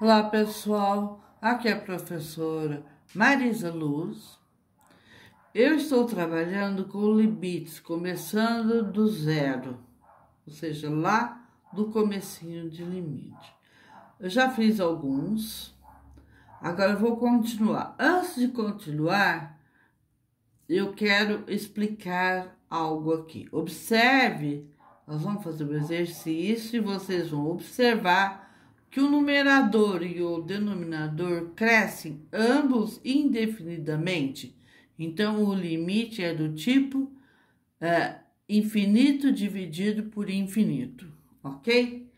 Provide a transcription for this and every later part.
Olá pessoal, aqui é a professora Marisa Luz. Eu estou trabalhando com limites, começando do zero, ou seja, lá do comecinho de limite. Eu já fiz alguns, agora vou continuar. Antes de continuar, eu quero explicar algo aqui. Observe, nós vamos fazer um exercício e vocês vão observar que o numerador e o denominador crescem ambos indefinidamente. Então, o limite é do tipo é, infinito dividido por infinito, ok?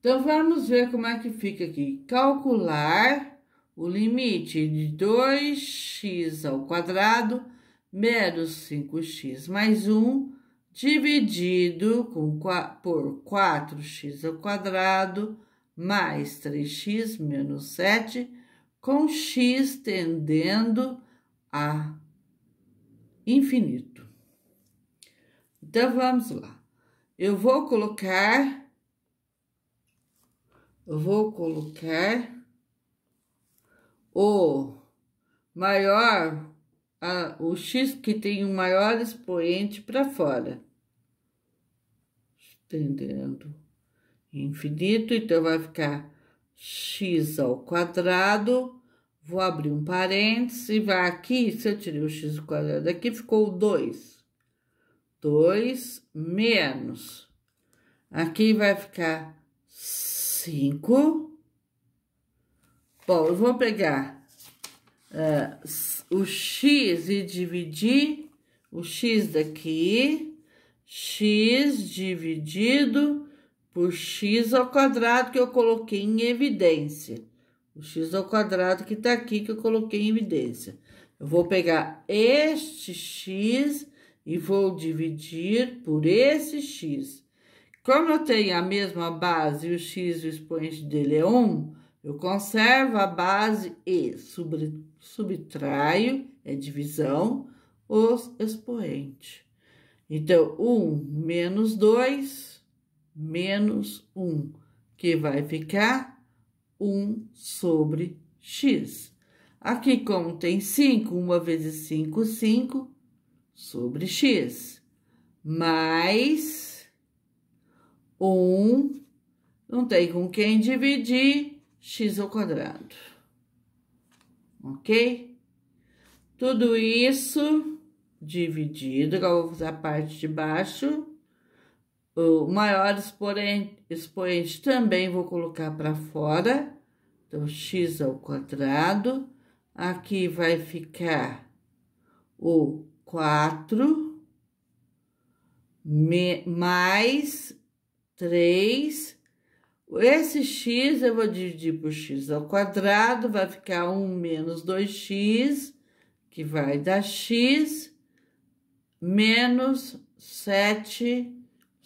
Então, vamos ver como é que fica aqui. Calcular o limite de 2x ao quadrado menos 5x mais 1 dividido com, por 4x ao quadrado mais 3x menos 7, com x tendendo a infinito. Então, vamos lá. Eu vou colocar... Eu vou colocar o maior, a, o x que tem o maior expoente para fora. Estendendo infinito, então vai ficar x ao quadrado. Vou abrir um parênteses e vai aqui, se eu tirei o x ao quadrado aqui ficou 2. 2 menos. Aqui vai ficar 5. Bom, eu vou pegar uh, o x e dividir o x daqui, x dividido por x ao quadrado que eu coloquei em evidência. O x ao quadrado que está aqui que eu coloquei em evidência. Eu vou pegar este x e vou dividir por esse x. Como eu tenho a mesma base e o x o expoente dele é 1, eu conservo a base e subtraio, é divisão, os expoentes. Então, 1 menos 2 menos 1, que vai ficar 1 sobre x. Aqui, como tem 5, 1 vezes 5, 5 sobre x, mais 1, não tem com quem dividir, x ao quadrado. Ok? Tudo isso dividido, agora vou usar a parte de baixo, o maior expoente também vou colocar para fora. Então, x ao quadrado. Aqui vai ficar o 4 mais 3. Esse x eu vou dividir por x ao quadrado, vai ficar 1 menos 2x, que vai dar x, menos 7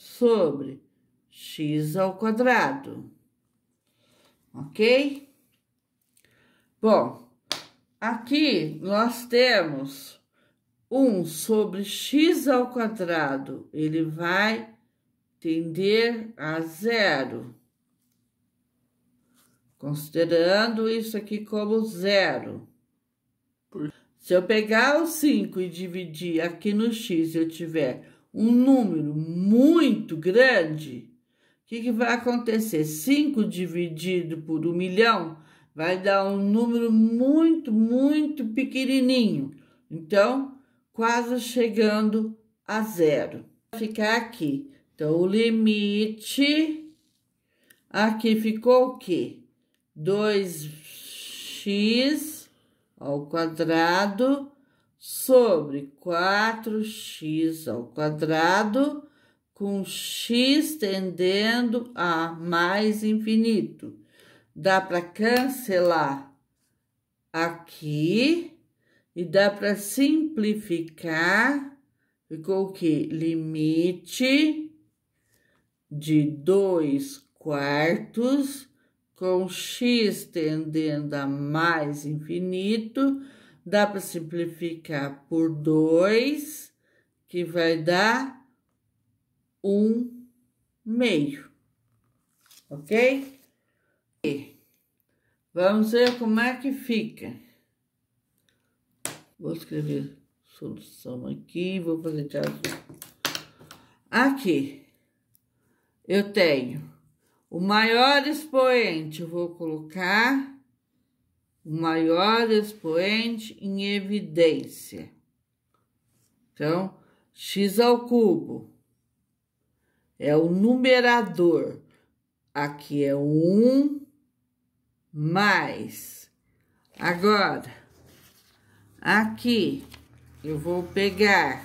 sobre x ao quadrado. Ok? Bom, aqui nós temos 1 sobre x ao quadrado, ele vai tender a zero, considerando isso aqui como zero. Se eu pegar o 5 e dividir aqui no x, eu tiver um número muito grande, o que, que vai acontecer? 5 dividido por 1 um milhão vai dar um número muito, muito pequenininho. Então, quase chegando a zero. Vai ficar aqui. Então, o limite... Aqui ficou o quê? 2x ao quadrado sobre 4x ao quadrado, com x tendendo a mais infinito. Dá para cancelar aqui e dá para simplificar. Ficou o quê? Limite de 2 quartos com x tendendo a mais infinito Dá para simplificar por 2, que vai dar 1,5, um meio, ok? E vamos ver como é que fica. Vou escrever solução aqui, vou fazer de azul. Aqui, eu tenho o maior expoente, eu vou colocar o maior expoente em evidência. Então, x ao cubo é o numerador. Aqui é um mais. Agora, aqui eu vou pegar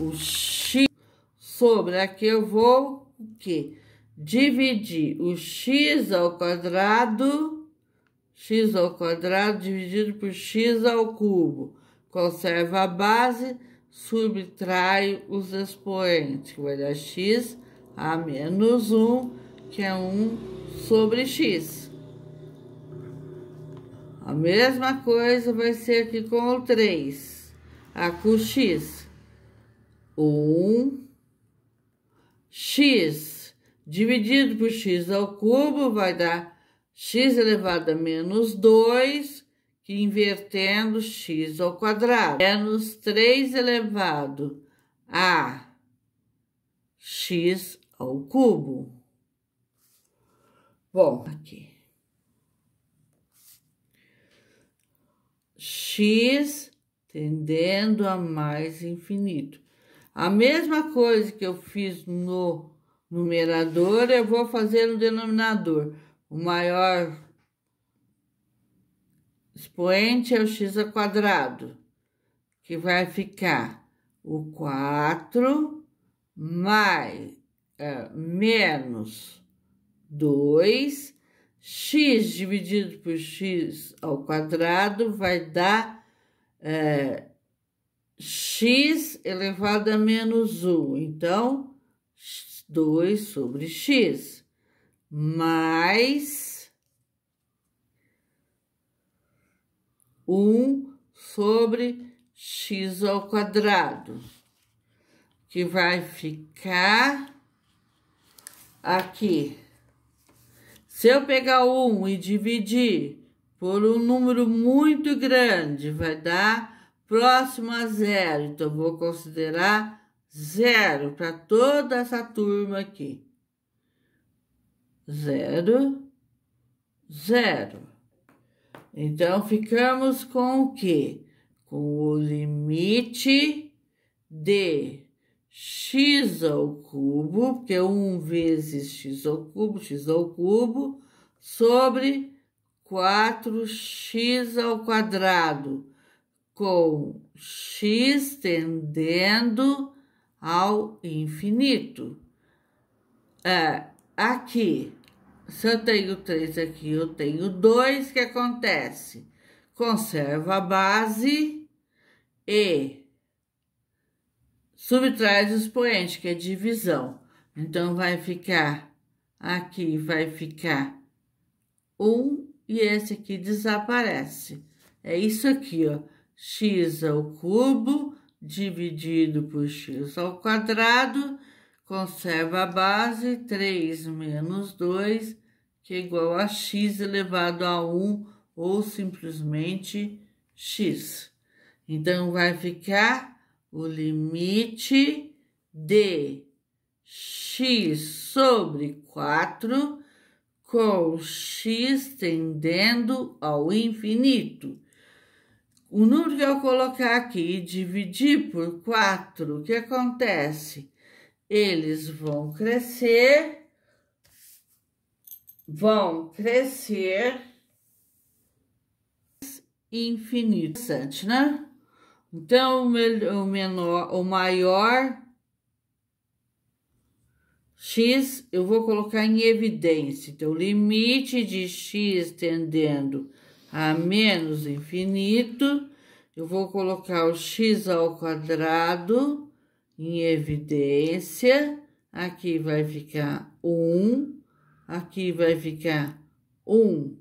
o x sobre aqui eu vou o quê? dividir o x ao quadrado, x ao quadrado dividido por x ao cubo. Conserva a base, subtrai os expoentes, que vai dar x a menos 1, que é 1 sobre x. A mesma coisa vai ser aqui com o 3, a com x. 1, x dividido por x ao cubo vai dar x elevado a menos 2, que invertendo x ao quadrado, menos 3 elevado a x ao cubo. Bom, aqui. x tendendo a mais infinito. A mesma coisa que eu fiz no numerador, eu vou fazer no denominador. O maior expoente é o x ao quadrado, que vai ficar o 4 mais é, menos 2, x dividido por x ao quadrado vai dar é, x elevado a menos 1. Então, 2 sobre x, mais 1 sobre x ao quadrado, que vai ficar aqui. Se eu pegar 1 e dividir por um número muito grande, vai dar próximo a zero. Então, vou considerar Zero para toda essa turma aqui. Zero, zero. Então, ficamos com o quê? Com o limite de x ao cubo, que é 1 vezes x ao cubo, x ao cubo, sobre 4x ao quadrado, com x tendendo ao infinito. É, aqui, se eu tenho três aqui, eu tenho dois, que acontece? Conserva a base e subtrai os expoentes, que é divisão. Então, vai ficar, aqui vai ficar um e esse aqui desaparece. É isso aqui, ó, x ao cubo dividido por x ao quadrado, conserva a base, 3 menos 2, que é igual a x elevado a 1, ou simplesmente x. Então, vai ficar o limite de x sobre 4 com x tendendo ao infinito. O número que eu colocar aqui e dividir por 4, o que acontece? Eles vão crescer, vão crescer infinito, interessante, né? Então, o menor, o maior x eu vou colocar em evidência. Então, o limite de x tendendo a menos infinito, eu vou colocar o x ao quadrado em evidência, aqui vai ficar 1, aqui vai ficar 1.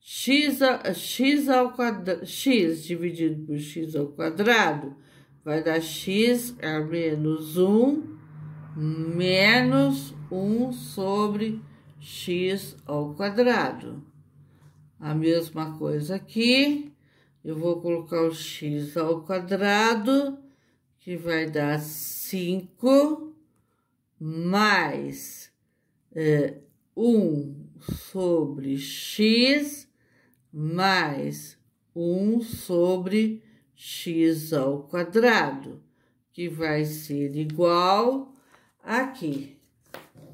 X, x ao quadrado, x dividido por x ao quadrado, vai dar x a menos 1, menos 1 sobre x ao quadrado. A mesma coisa aqui. Eu vou colocar o x ao quadrado, que vai dar 5 mais é, 1 sobre x mais 1 sobre x ao quadrado, que vai ser igual aqui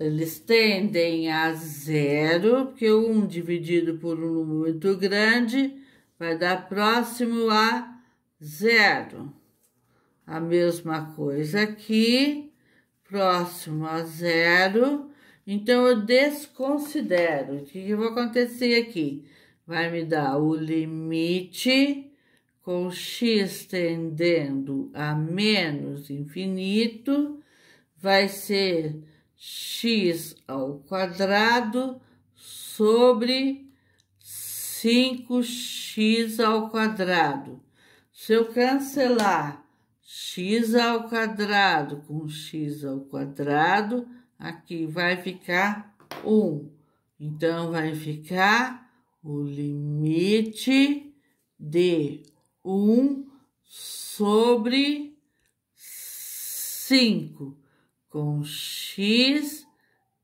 eles tendem a zero, porque um dividido por um número muito grande vai dar próximo a zero. A mesma coisa aqui, próximo a zero. Então, eu desconsidero. O que, que vai acontecer aqui? Vai me dar o limite com x tendendo a menos infinito, vai ser x ao quadrado sobre 5x ao quadrado. Se eu cancelar x ao quadrado com x ao quadrado, aqui vai ficar 1. Então, vai ficar o limite de 1 sobre 5 com x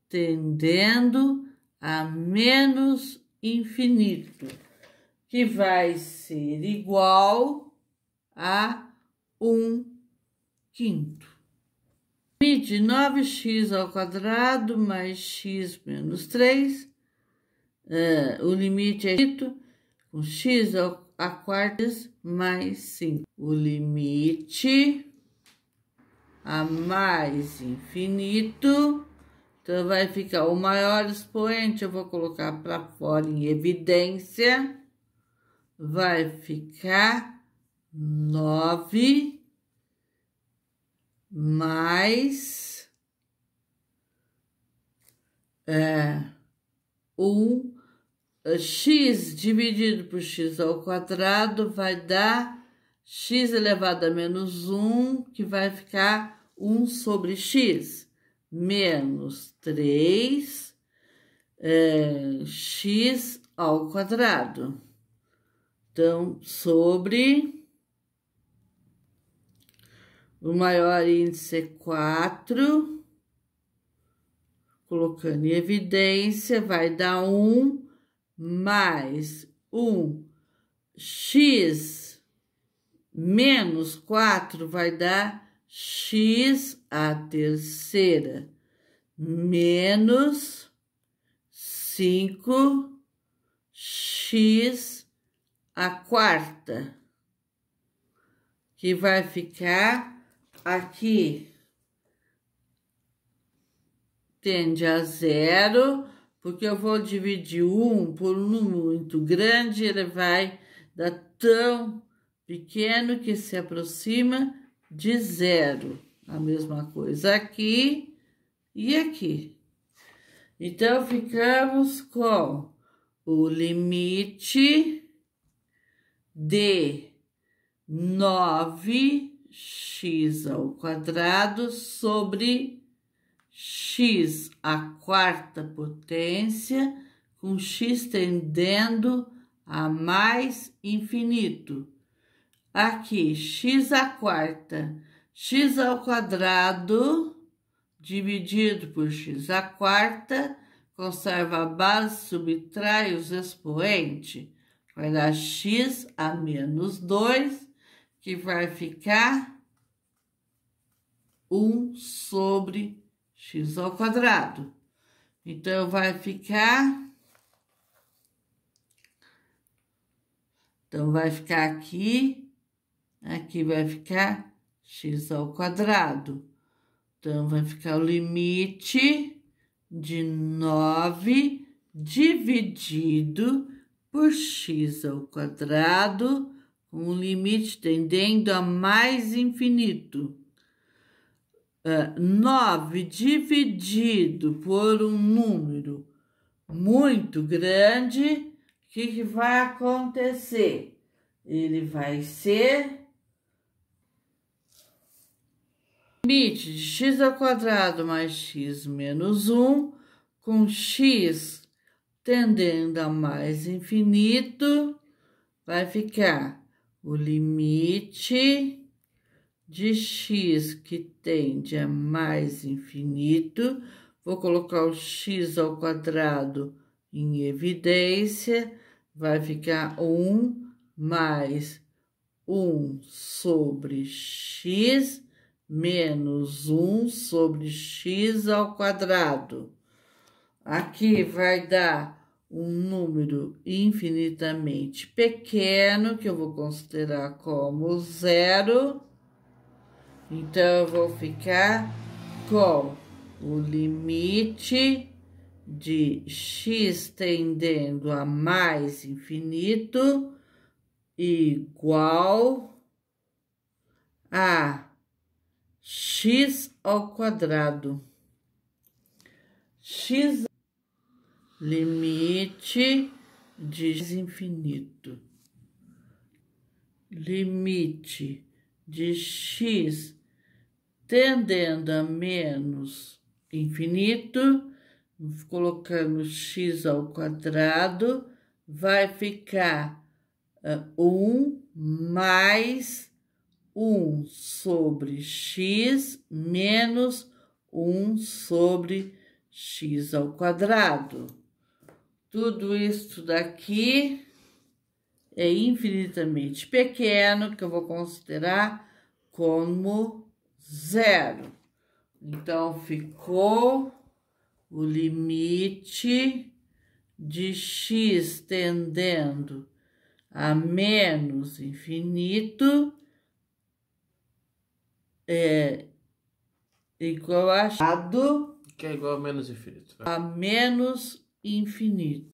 tendendo a menos infinito, que vai ser igual a 1 quinto. Limite 9x ao quadrado mais x menos 3. Uh, eh, o limite é dito com x ao a quartas mais 5. O limite a mais infinito. Então, vai ficar o maior expoente, eu vou colocar para fora em evidência. Vai ficar 9 mais é, 1 x dividido por x ao quadrado vai dar x elevado a menos 1, que vai ficar 1 sobre x, menos 3, é, x ao quadrado. Então, sobre o maior índice é 4, colocando em evidência, vai dar 1 mais 1 x menos 4 vai dar x a terceira, menos 5 x a quarta, que vai ficar aqui. Tende a zero, porque eu vou dividir um por um número muito grande, ele vai dar tão pequeno que se aproxima de zero. A mesma coisa aqui e aqui. Então, ficamos com o limite de 9x ao quadrado sobre x a quarta potência, com x tendendo a mais infinito. Aqui, x à quarta, x ao quadrado dividido por x à quarta, conserva a base, subtrai os expoentes, vai dar x a menos 2, que vai ficar 1 sobre x ao quadrado. Então, vai ficar... Então, vai ficar aqui Aqui vai ficar x ao quadrado. Então, vai ficar o limite de 9 dividido por x ao quadrado, um limite tendendo a mais infinito. Uh, é, 9 dividido por um número muito grande, o que, que vai acontecer? Ele vai ser Limite de x ao quadrado mais x menos 1, com x tendendo a mais infinito, vai ficar o limite de x que tende a mais infinito, vou colocar o x ao quadrado em evidência, vai ficar 1 mais 1 sobre x menos 1 sobre x ao quadrado. Aqui vai dar um número infinitamente pequeno, que eu vou considerar como zero. Então, eu vou ficar com o limite de x tendendo a mais infinito igual a x ao quadrado. x limite de infinito. Limite de x tendendo a menos infinito, colocando x ao quadrado, vai ficar uh, eh, 1 mais 1 sobre x menos 1 sobre x ao quadrado. Tudo isso daqui é infinitamente pequeno, que eu vou considerar como zero. Então, ficou o limite de x tendendo a menos infinito é igual a que é igual a menos infinito. A menos infinito.